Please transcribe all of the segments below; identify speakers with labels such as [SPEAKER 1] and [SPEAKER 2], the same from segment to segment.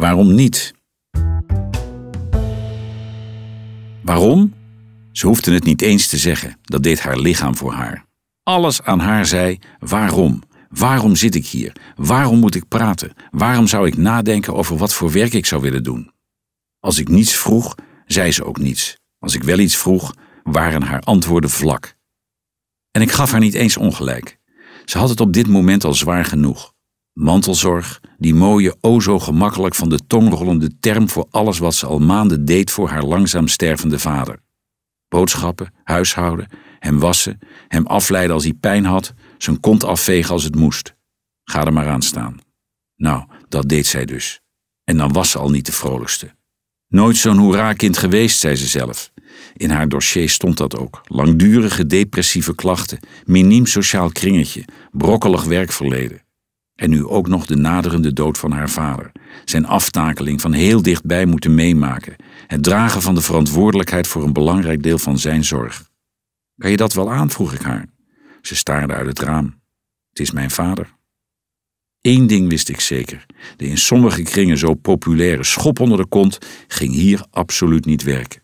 [SPEAKER 1] Waarom niet? Waarom? Ze hoefde het niet eens te zeggen, dat deed haar lichaam voor haar. Alles aan haar zei: waarom? Waarom zit ik hier? Waarom moet ik praten? Waarom zou ik nadenken over wat voor werk ik zou willen doen? Als ik niets vroeg, zei ze ook niets. Als ik wel iets vroeg, waren haar antwoorden vlak. En ik gaf haar niet eens ongelijk. Ze had het op dit moment al zwaar genoeg. Mantelzorg, die mooie, o zo gemakkelijk van de tong rollende term voor alles wat ze al maanden deed voor haar langzaam stervende vader. Boodschappen, huishouden, hem wassen, hem afleiden als hij pijn had, zijn kont afvegen als het moest. Ga er maar aan staan. Nou, dat deed zij dus. En dan was ze al niet de vrolijkste. Nooit zo'n hoera-kind geweest, zei ze zelf. In haar dossier stond dat ook. Langdurige depressieve klachten, miniem sociaal kringetje, brokkelig werkverleden. En nu ook nog de naderende dood van haar vader. Zijn aftakeling van heel dichtbij moeten meemaken. Het dragen van de verantwoordelijkheid voor een belangrijk deel van zijn zorg. Kan je dat wel aan? vroeg ik haar. Ze staarde uit het raam. Het is mijn vader. Eén ding wist ik zeker. De in sommige kringen zo populaire schop onder de kont ging hier absoluut niet werken.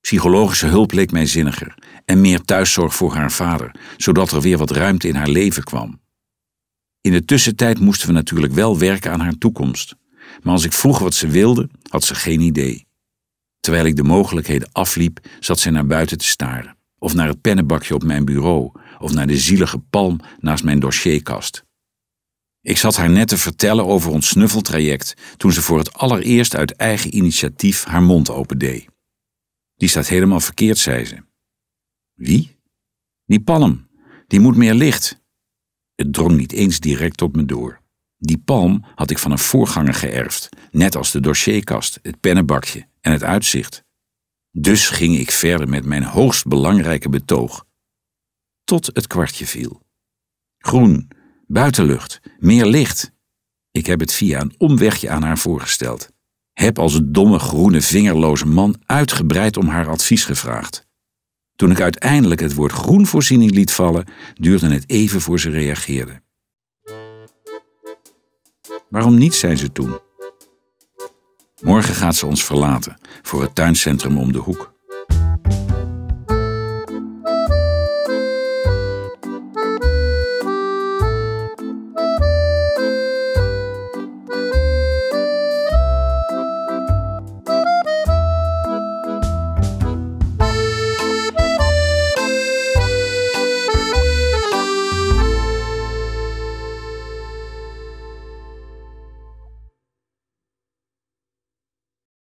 [SPEAKER 1] Psychologische hulp leek mij zinniger en meer thuiszorg voor haar vader, zodat er weer wat ruimte in haar leven kwam. In de tussentijd moesten we natuurlijk wel werken aan haar toekomst. Maar als ik vroeg wat ze wilde, had ze geen idee. Terwijl ik de mogelijkheden afliep, zat zij naar buiten te staren. Of naar het pennenbakje op mijn bureau, of naar de zielige palm naast mijn dossierkast. Ik zat haar net te vertellen over ons snuffeltraject toen ze voor het allereerst uit eigen initiatief haar mond opendeed. Die staat helemaal verkeerd, zei ze. Wie? Die palm. Die moet meer licht. Het drong niet eens direct op me door. Die palm had ik van een voorganger geërfd, net als de dossierkast, het pennenbakje en het uitzicht. Dus ging ik verder met mijn hoogst belangrijke betoog. Tot het kwartje viel. Groen, buitenlucht, meer licht. Ik heb het via een omwegje aan haar voorgesteld. Heb als een domme groene vingerloze man uitgebreid om haar advies gevraagd. Toen ik uiteindelijk het woord groenvoorziening liet vallen, duurde het even voor ze reageerden. Waarom niet, zei ze toen. Morgen gaat ze ons verlaten voor het tuincentrum om de hoek.